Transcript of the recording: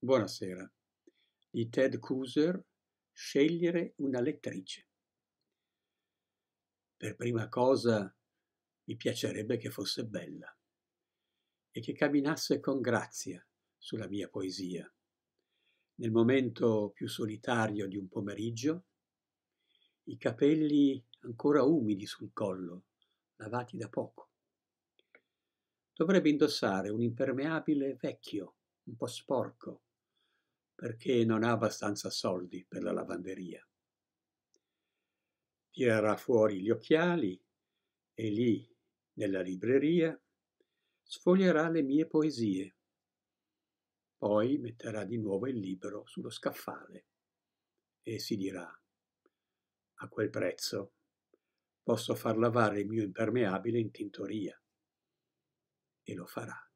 Buonasera di Ted Kuser Scegliere una lettrice. Per prima cosa mi piacerebbe che fosse bella e che camminasse con grazia sulla mia poesia. Nel momento più solitario di un pomeriggio, i capelli ancora umidi sul collo, lavati da poco. Dovrebbe indossare un impermeabile vecchio, un po' sporco, perché non ha abbastanza soldi per la lavanderia. Tirerà fuori gli occhiali e lì, nella libreria, sfoglierà le mie poesie. Poi metterà di nuovo il libro sullo scaffale e si dirà a quel prezzo posso far lavare il mio impermeabile in tintoria. E lo farà.